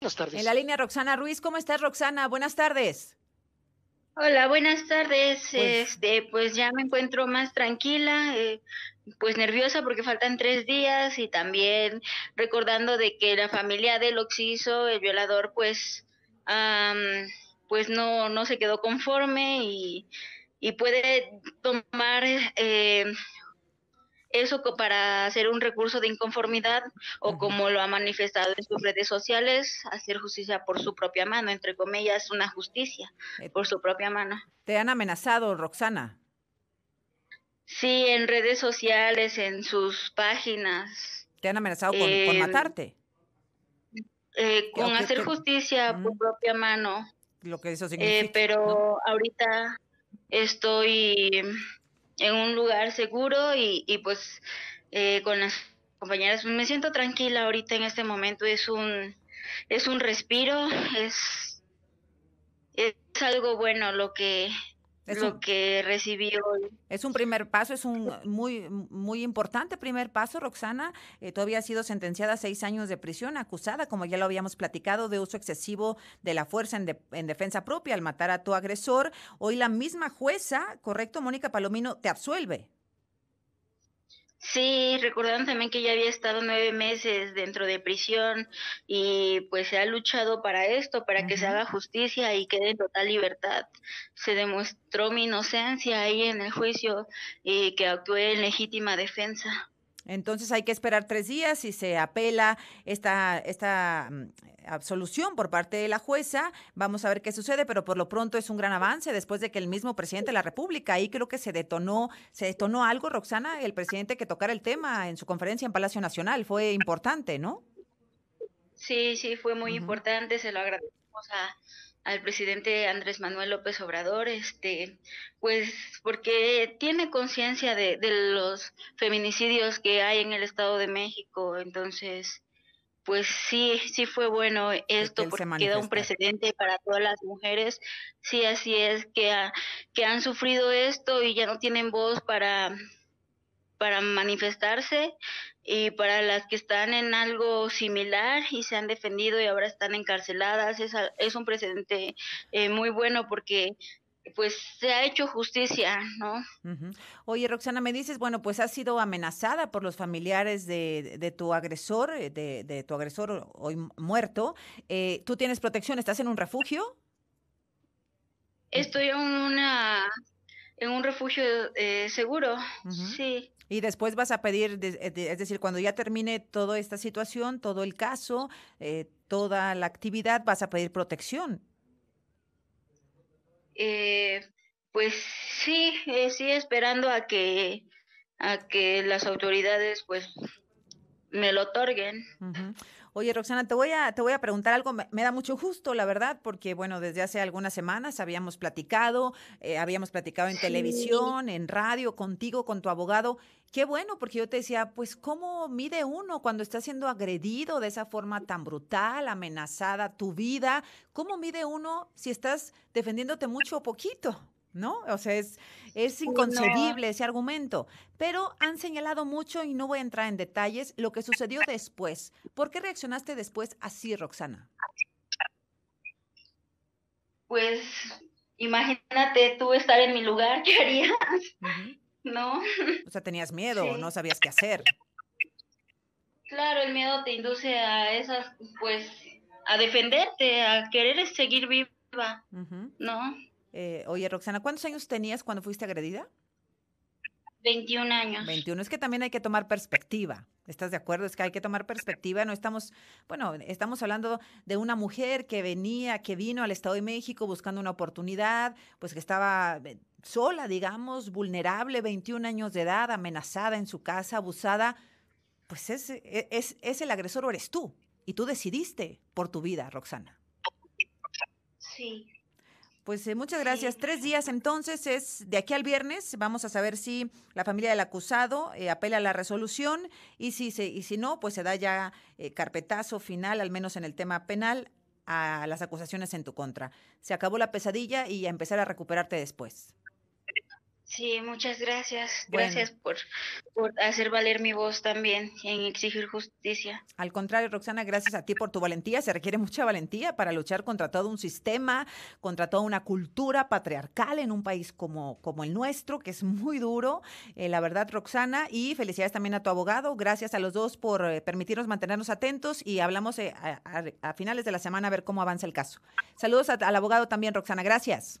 En la línea Roxana Ruiz, ¿cómo estás Roxana? Buenas tardes. Hola, buenas tardes. Pues, este, pues ya me encuentro más tranquila, eh, pues nerviosa porque faltan tres días y también recordando de que la familia del Oxiso, el violador, pues, pues no, no se quedó conforme y, puede tomar eh, eso para hacer un recurso de inconformidad o como lo ha manifestado en sus redes sociales, hacer justicia por su propia mano, entre comillas, una justicia eh, por su propia mano. ¿Te han amenazado, Roxana? Sí, en redes sociales, en sus páginas. ¿Te han amenazado con, em, matarte? Eh, con hacer justicia por propia mano. Lo que eso eh, significa. pero ahorita estoy en un lugar seguro y, y pues eh, con las compañeras me siento tranquila ahorita en este momento es un es un respiro es es algo bueno lo que es un, que recibió Es un primer paso, es un muy, muy importante primer paso, Roxana. Eh, todavía ha sido sentenciada a seis años de prisión, acusada, como ya lo habíamos platicado, de uso excesivo de la fuerza en defensa propia al matar a tu agresor. Hoy la misma jueza, correcto, Mónica Palomino, te absuelve. Sí, recordando también que ya había estado nueve meses dentro de prisión y pues se ha luchado para esto, para que se haga justicia y quede en total libertad. Se demostró mi inocencia ahí en el juicio y que actué en legítima defensa. Entonces hay que esperar tres días y se apela esta, esta mm, absolución por parte de la jueza. Vamos a ver qué sucede, pero por lo pronto es un gran avance después de que el mismo presidente de la República, ahí creo que se detonó, se detonó algo, Roxana, el presidente que tocara el tema en su conferencia en Palacio Nacional. Fue importante, ¿no? Sí, sí, fue muy importante. Se lo agradecemos a al presidente Andrés Manuel López Obrador, este, pues porque tiene conciencia de, los feminicidios que hay en el Estado de México, entonces, pues sí, sí fue bueno esto porque queda un precedente para todas las mujeres, sí, así es, que, que han sufrido esto y ya no tienen voz para para manifestarse y para las que están en algo similar y se han defendido y ahora están encarceladas. Es, es un precedente eh, muy bueno porque pues se ha hecho justicia, ¿no? Oye, Roxana, me dices, bueno, pues has sido amenazada por los familiares de, tu agresor, eh, de, tu agresor hoy muerto. Eh, ¿Tú tienes protección? ¿Estás en un refugio? Estoy en una en un refugio eh, seguro, sí. Y después vas a pedir, eh, es decir, cuando ya termine toda esta situación, todo el caso, eh, toda la actividad, vas a pedir protección. pues sí, sí, esperando a que, a que las autoridades pues me lo otorguen. Oye, Roxana, te voy a, te voy a preguntar algo, me, da mucho gusto, la verdad, porque bueno, desde hace algunas semanas habíamos platicado, eh, habíamos platicado en televisión, en radio, contigo, con tu abogado. Qué bueno, porque yo te decía, pues, ¿cómo mide uno cuando está siendo agredido de esa forma tan brutal, amenazada tu vida? ¿Cómo mide uno si estás defendiéndote mucho o poquito? ¿no? O sea, es, es inconcebible ese argumento. Pero han señalado mucho, y no voy a entrar en detalles, lo que sucedió después. ¿Por qué reaccionaste después así, Roxana? Pues imagínate tú estar en mi lugar, ¿qué harías? ¿No? O sea, tenías miedo, o no sabías qué hacer. Claro, el miedo te induce a esas, pues, a defenderte, a querer seguir viva, ¿no? Eh, oye, Roxana, ¿cuántos años tenías cuando fuiste agredida? 21 años. 21. Es que también hay que tomar perspectiva. ¿Estás de acuerdo? Es que hay que tomar perspectiva. No estamos, bueno, estamos hablando de una mujer que venía, que vino al Estado de México buscando una oportunidad, pues que estaba eh, sola, digamos, vulnerable, 21 años de edad, amenazada en su casa, abusada. Pues es, e, es, es el agresor o eres tú. Y tú decidiste por tu vida, Roxana. Sí. Pues eh, muchas gracias. Tres días entonces es de aquí al viernes. Vamos a saber si la familia del acusado eh, apela a la resolución y si, se, y si no, pues se da ya eh, carpetazo final, al menos en el tema penal, a las acusaciones en tu contra. Se acabó la pesadilla y a empezar a recuperarte después. Sí, muchas gracias. Gracias por, hacer valer mi voz también en exigir justicia. Al contrario, Roxana, gracias a ti por tu valentía. Se requiere mucha valentía para luchar contra todo un sistema, contra toda una cultura patriarcal en un país como, como el nuestro, que es muy duro. Eh, la verdad, Roxana, y felicidades también a tu abogado. Gracias a los dos por eh, permitirnos mantenernos atentos y hablamos eh, a, finales de la semana a ver cómo avanza el caso. Saludos al abogado también, Roxana. Gracias